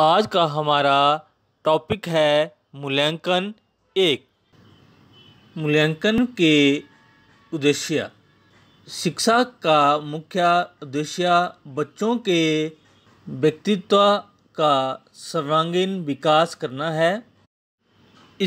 आज का हमारा टॉपिक है मूल्यांकन एक मूल्यांकन के उद्देश्य शिक्षा का मुख्य उद्देश्य बच्चों के व्यक्तित्व का सर्वांगीण विकास करना है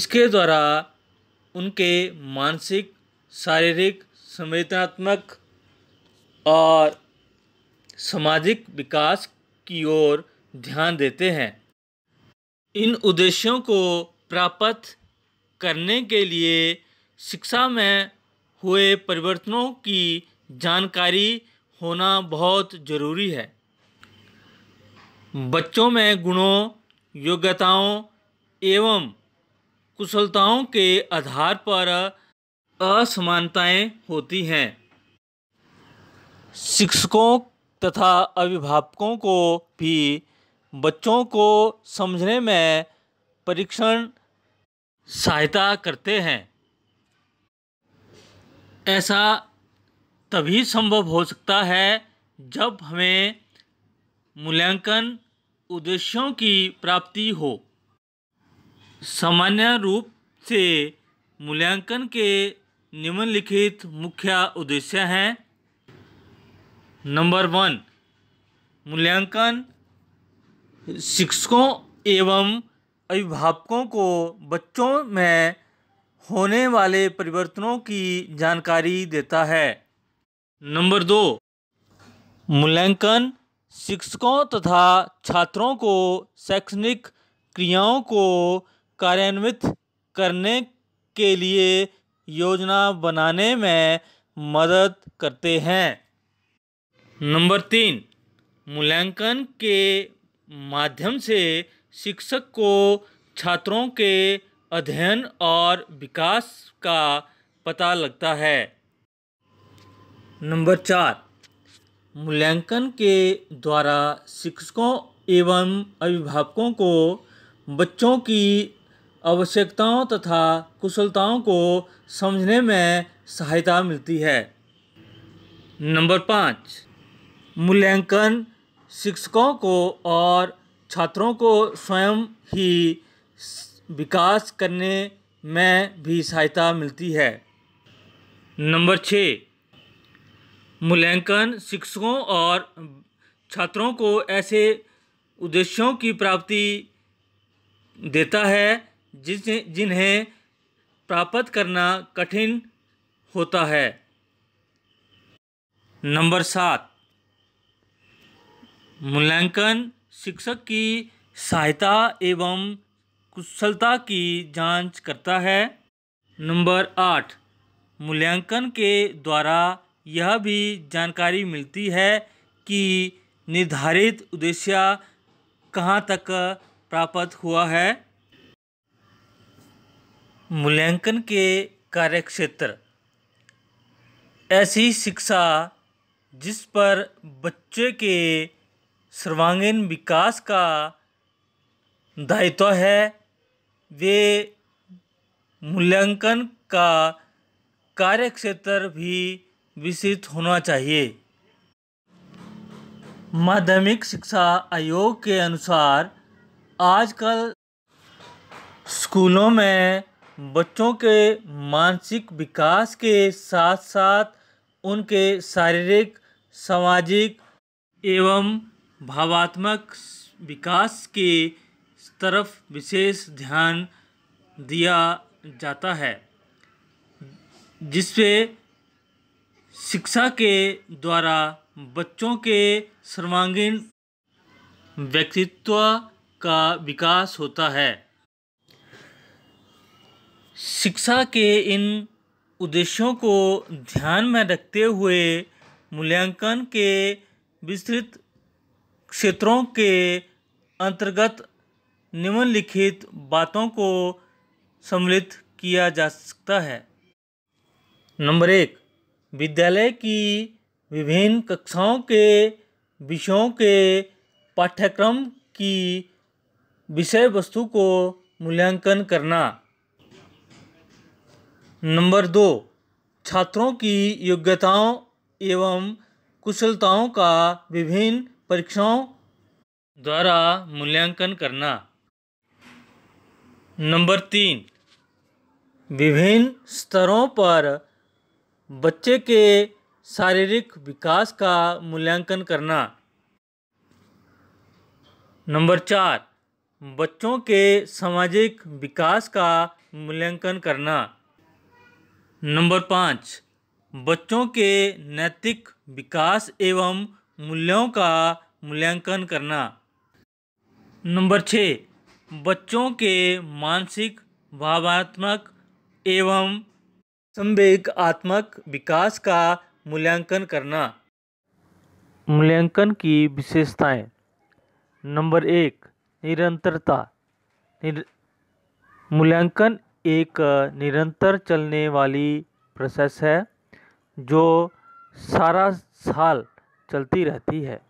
इसके द्वारा उनके मानसिक शारीरिक संवेदनात्मक और सामाजिक विकास की ओर ध्यान देते हैं इन उद्देश्यों को प्राप्त करने के लिए शिक्षा में हुए परिवर्तनों की जानकारी होना बहुत ज़रूरी है बच्चों में गुणों योग्यताओं एवं कुशलताओं के आधार पर असमानताएं होती हैं शिक्षकों तथा अभिभावकों को भी बच्चों को समझने में परीक्षण सहायता करते हैं ऐसा तभी संभव हो सकता है जब हमें मूल्यांकन उद्देश्यों की प्राप्ति हो सामान्य रूप से मूल्यांकन के निम्नलिखित मुख्य उद्देश्य हैं नंबर वन मूल्यांकन शिक्षकों एवं अभिभावकों को बच्चों में होने वाले परिवर्तनों की जानकारी देता है नंबर दो मूल्यांकन शिक्षकों तथा छात्रों को शैक्षणिक क्रियाओं को कार्यान्वित करने के लिए योजना बनाने में मदद करते हैं नंबर तीन मूल्यांकन के माध्यम से शिक्षक को छात्रों के अध्ययन और विकास का पता लगता है नंबर चार मूल्यांकन के द्वारा शिक्षकों एवं अभिभावकों को बच्चों की आवश्यकताओं तथा कुशलताओं को समझने में सहायता मिलती है नंबर पाँच मूल्यांकन शिक्षकों को और छात्रों को स्वयं ही विकास करने में भी सहायता मिलती है नंबर छः मूल्यांकन शिक्षकों और छात्रों को ऐसे उद्देश्यों की प्राप्ति देता है जिस जिन्हें प्राप्त करना कठिन होता है नंबर सात मूल्यांकन शिक्षक की सहायता एवं कुशलता की जांच करता है नंबर आठ मूल्यांकन के द्वारा यह भी जानकारी मिलती है कि निर्धारित उद्देश्य कहाँ तक प्राप्त हुआ है मूल्यांकन के कार्यक्षेत्र ऐसी शिक्षा जिस पर बच्चे के सर्वांगीण विकास का दायित्व है वे मूल्यांकन का कार्य क्षेत्र भी विस्तृत होना चाहिए माध्यमिक शिक्षा आयोग के अनुसार आजकल स्कूलों में बच्चों के मानसिक विकास के साथ साथ उनके शारीरिक सामाजिक एवं भावात्मक विकास के तरफ विशेष ध्यान दिया जाता है जिससे शिक्षा के द्वारा बच्चों के सर्वांगीण व्यक्तित्व का विकास होता है शिक्षा के इन उद्देश्यों को ध्यान में रखते हुए मूल्यांकन के विस्तृत क्षेत्रों के अंतर्गत निम्नलिखित बातों को सम्मिलित किया जा सकता है नंबर एक विद्यालय की विभिन्न कक्षाओं के विषयों के पाठ्यक्रम की विषय वस्तु को मूल्यांकन करना नंबर दो छात्रों की योग्यताओं एवं कुशलताओं का विभिन्न परीक्षाओं द्वारा मूल्यांकन करना नंबर तीन विभिन्न स्तरों पर बच्चे के शारीरिक विकास का मूल्यांकन करना नंबर चार बच्चों के सामाजिक विकास का मूल्यांकन करना नंबर पाँच बच्चों के नैतिक विकास एवं मूल्यों का मूल्यांकन करना नंबर छः बच्चों के मानसिक भावात्मक एवं संवेगात्मक विकास का मूल्यांकन करना मूल्यांकन की विशेषताएं नंबर एक निरंतरता निर... मूल्यांकन एक निरंतर चलने वाली प्रोसेस है जो सारा साल चलती रहती है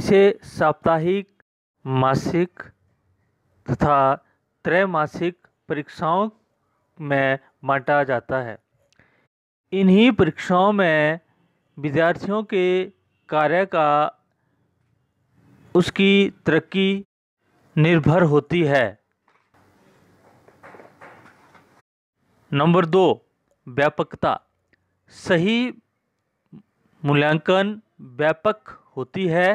इसे साप्ताहिक मासिक तथा त्रैमासिक परीक्षाओं में बांटा जाता है इन्हीं परीक्षाओं में विद्यार्थियों के कार्य का उसकी तरक्की निर्भर होती है नंबर दो व्यापकता सही मूल्यांकन व्यापक होती है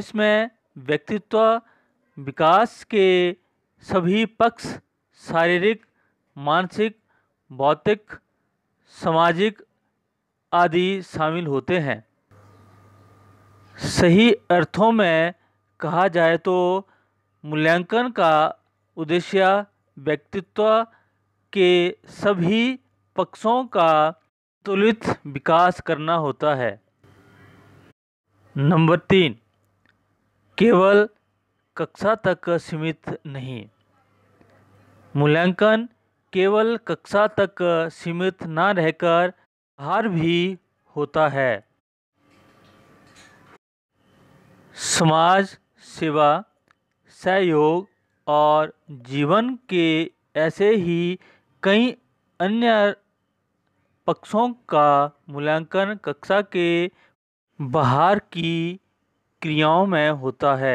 इसमें व्यक्तित्व विकास के सभी पक्ष शारीरिक मानसिक भौतिक सामाजिक आदि शामिल होते हैं सही अर्थों में कहा जाए तो मूल्यांकन का उद्देश्य व्यक्तित्व के सभी पक्षों का तुलित विकास करना होता है नंबर तीन केवल कक्षा तक सीमित नहीं मूल्यांकन केवल कक्षा तक सीमित ना रहकर बाहर भी होता है समाज सेवा सहयोग और जीवन के ऐसे ही कई अन्य पक्षों का मूल्यांकन कक्षा के बाहर की क्रियाओं में होता है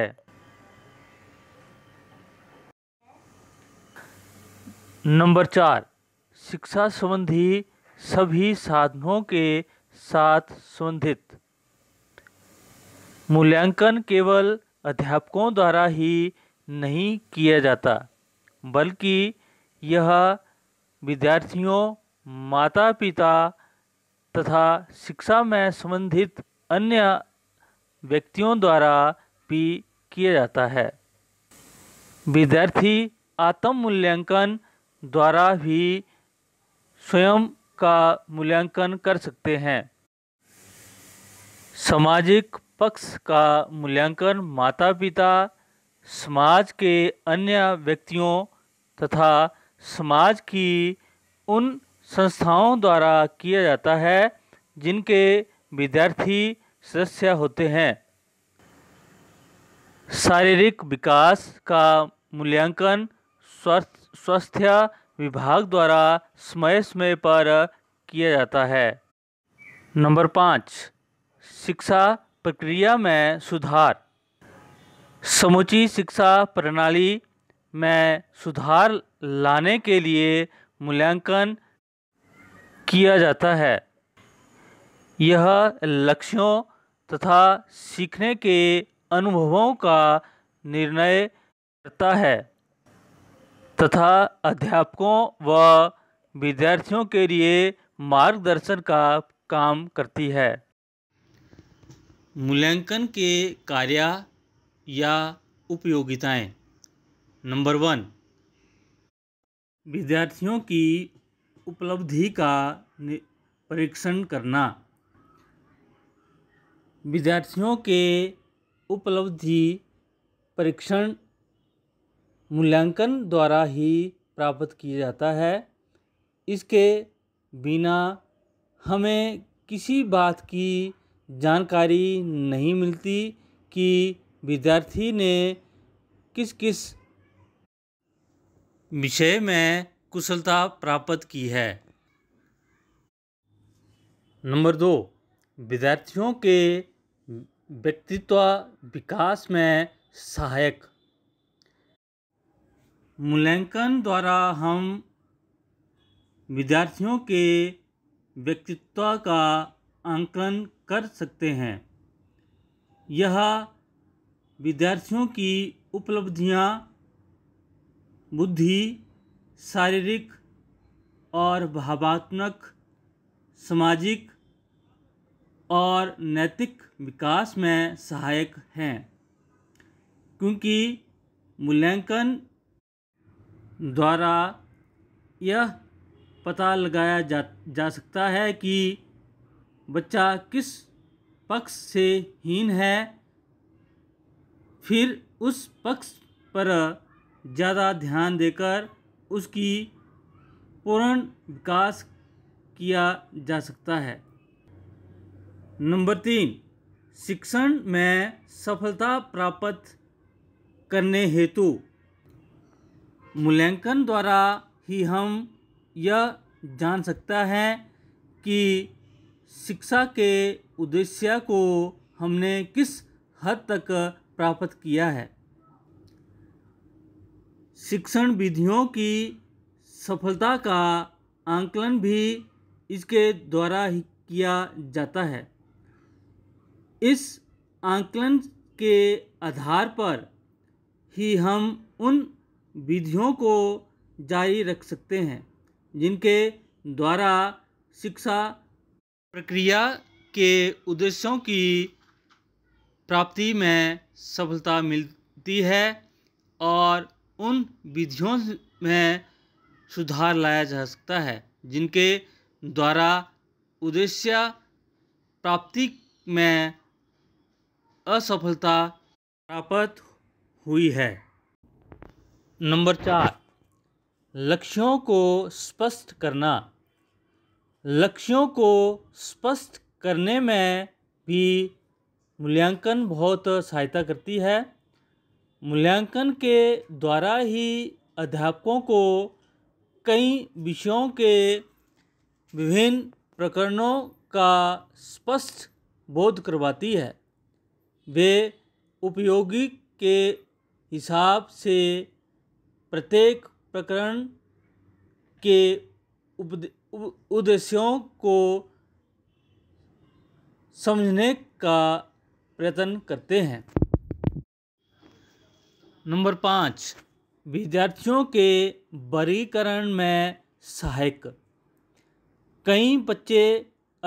नंबर चार शिक्षा संबंधी सभी साधनों के साथ संबंधित मूल्यांकन केवल अध्यापकों द्वारा ही नहीं किया जाता बल्कि यह विद्यार्थियों माता पिता तथा शिक्षा में संबंधित अन्य व्यक्तियों द्वारा भी किया जाता है विद्यार्थी आत्म मूल्यांकन द्वारा भी स्वयं का मूल्यांकन कर सकते हैं सामाजिक पक्ष का मूल्यांकन माता पिता समाज के अन्य व्यक्तियों तथा समाज की उन संस्थाओं द्वारा किया जाता है जिनके विद्यार्थी सदस्य होते हैं शारीरिक विकास का मूल्यांकन स्वास्थ्य विभाग द्वारा समय समय पर किया जाता है नंबर पाँच शिक्षा प्रक्रिया में सुधार समूची शिक्षा प्रणाली में सुधार लाने के लिए मूल्यांकन किया जाता है यह लक्ष्यों तथा सीखने के अनुभवों का निर्णय करता है तथा अध्यापकों व विद्यार्थियों के लिए मार्गदर्शन का काम करती है मूल्यांकन के कार्य या उपयोगिताएं नंबर वन विद्यार्थियों की उपलब्धि का परीक्षण करना विद्यार्थियों के उपलब्धि परीक्षण मूल्यांकन द्वारा ही प्राप्त किया जाता है इसके बिना हमें किसी बात की जानकारी नहीं मिलती कि विद्यार्थी ने किस किस विषय में कुशलता प्राप्त की है नंबर दो विद्यार्थियों के व्यक्तित्व विकास में सहायक मूल्यांकन द्वारा हम विद्यार्थियों के व्यक्तित्व का आंकलन कर सकते हैं यह विद्यार्थियों की उपलब्धियां, बुद्धि शारीरिक और भावात्मक सामाजिक और नैतिक विकास में सहायक हैं क्योंकि मूल्यांकन द्वारा यह पता लगाया जा जा सकता है कि बच्चा किस पक्ष से हीन है फिर उस पक्ष पर ज़्यादा ध्यान देकर उसकी पूर्ण विकास किया जा सकता है नंबर तीन शिक्षण में सफलता प्राप्त करने हेतु मूल्यांकन द्वारा ही हम यह जान सकता है कि शिक्षा के उद्देश्य को हमने किस हद तक प्राप्त किया है शिक्षण विधियों की सफलता का आंकलन भी इसके द्वारा ही किया जाता है इस आंकलन के आधार पर ही हम उन विधियों को जारी रख सकते हैं जिनके द्वारा शिक्षा प्रक्रिया के उद्देश्यों की प्राप्ति में सफलता मिलती है और उन विधियों में सुधार लाया जा सकता है जिनके द्वारा उद्देश्य प्राप्ति में असफलता प्राप्त हुई है नंबर चार लक्ष्यों को स्पष्ट करना लक्ष्यों को स्पष्ट करने में भी मूल्यांकन बहुत सहायता करती है मूल्यांकन के द्वारा ही अध्यापकों को कई विषयों के विभिन्न प्रकरणों का स्पष्ट बोध करवाती है वे उपयोगी के हिसाब से प्रत्येक प्रकरण के उद्देश्यों को समझने का प्रयत्न करते हैं नंबर पाँच विद्यार्थियों के वर्गीकरण में सहायक कई बच्चे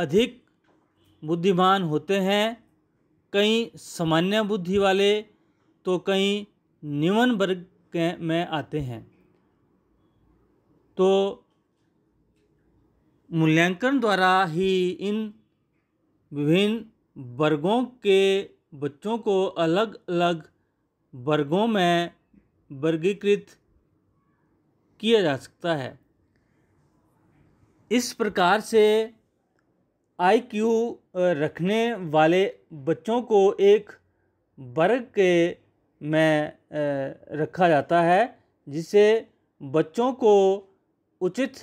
अधिक बुद्धिमान होते हैं कई सामान्य बुद्धि वाले तो कई निम्न वर्ग के में आते हैं तो मूल्यांकन द्वारा ही इन विभिन्न वर्गों के बच्चों को अलग अलग वर्गों में वर्गीकृत किया जा सकता है इस प्रकार से आईक्यू रखने वाले बच्चों को एक वर्ग के में रखा जाता है जिससे बच्चों को उचित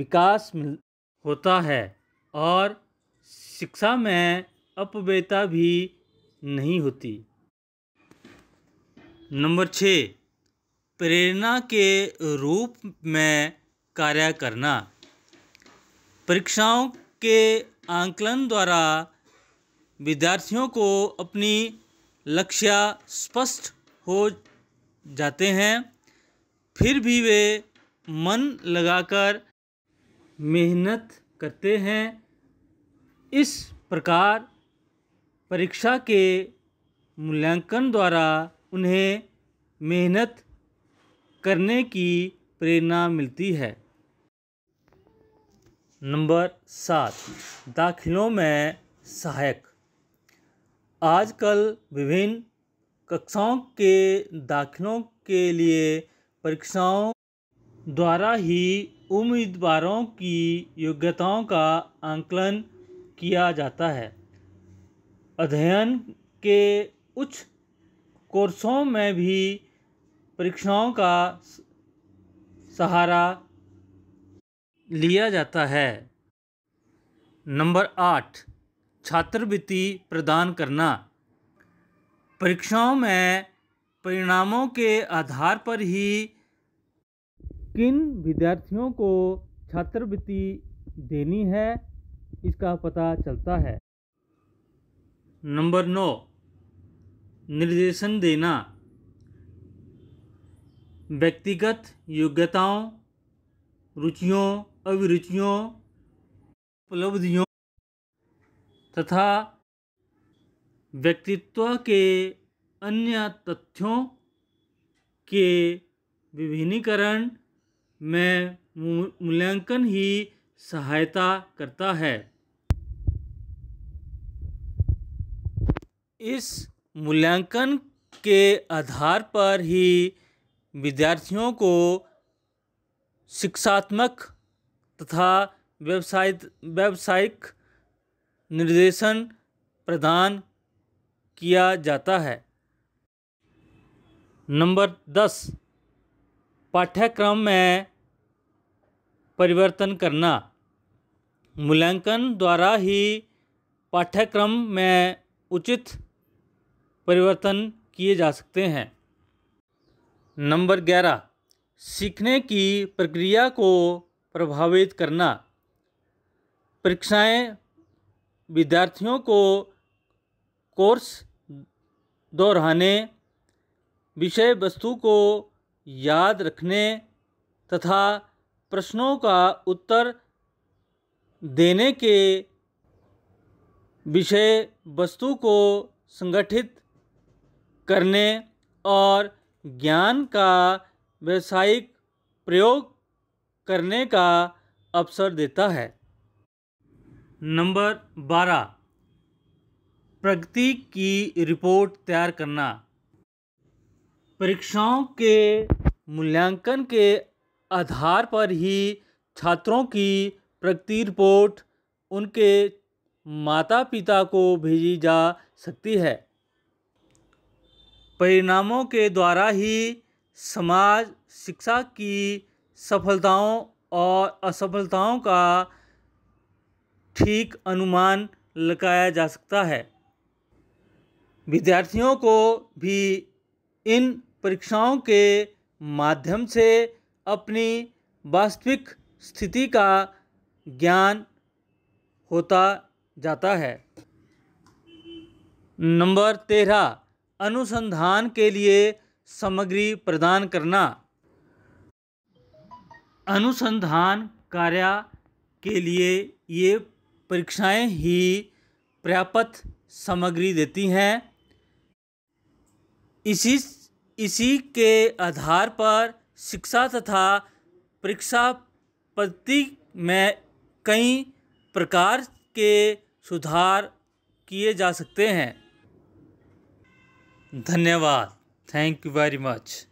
विकास मिल होता है और शिक्षा में अपव्ययता भी नहीं होती नंबर छः प्रेरणा के रूप में कार्य करना परीक्षाओं के आंकलन द्वारा विद्यार्थियों को अपनी लक्ष्य स्पष्ट हो जाते हैं फिर भी वे मन लगाकर मेहनत करते हैं इस प्रकार परीक्षा के मूल्यांकन द्वारा उन्हें मेहनत करने की प्रेरणा मिलती है नंबर सात दाखिलों में सहायक आजकल विभिन्न कक्षाओं के दाखिलों के लिए परीक्षाओं द्वारा ही उम्मीदवारों की योग्यताओं का आंकलन किया जाता है अध्ययन के उच्च कोर्सों में भी परीक्षाओं का सहारा लिया जाता है नंबर आठ छात्रवृत्ति प्रदान करना परीक्षाओं में परिणामों के आधार पर ही किन विद्यार्थियों को छात्रवृत्ति देनी है इसका पता चलता है नंबर नौ निर्देशन देना व्यक्तिगत योग्यताओं रुचियों अभिरुचियों उपलब्धियों तथा व्यक्तित्व के अन्य तथ्यों के विभिन्नीकरण में मूल्यांकन ही सहायता करता है इस मूल्यांकन के आधार पर ही विद्यार्थियों को शिक्षात्मक तथा व्यवसाय व्यावसायिक निर्देशन प्रदान किया जाता है नंबर दस पाठ्यक्रम में परिवर्तन करना मूल्यांकन द्वारा ही पाठ्यक्रम में उचित परिवर्तन किए जा सकते हैं नंबर ग्यारह सीखने की प्रक्रिया को प्रभावित करना परीक्षाएं विद्यार्थियों को कोर्स दोहराने विषय वस्तु को याद रखने तथा प्रश्नों का उत्तर देने के विषय वस्तु को संगठित करने और ज्ञान का व्यावसायिक प्रयोग करने का अवसर देता है नंबर बारह प्रगति की रिपोर्ट तैयार करना परीक्षाओं के मूल्यांकन के आधार पर ही छात्रों की प्रगति रिपोर्ट उनके माता पिता को भेजी जा सकती है परिणामों के द्वारा ही समाज शिक्षा की सफलताओं और असफलताओं का ठीक अनुमान लगाया जा सकता है विद्यार्थियों को भी इन परीक्षाओं के माध्यम से अपनी वास्तविक स्थिति का ज्ञान होता जाता है नंबर तेरह अनुसंधान के लिए सामग्री प्रदान करना अनुसंधान कार्य के लिए ये परीक्षाएं ही पर्याप्त सामग्री देती हैं इसी इसी के आधार पर शिक्षा तथा परीक्षा पद्धति में कई प्रकार के सुधार किए जा सकते हैं धन्यवाद थैंक यू वेरी मच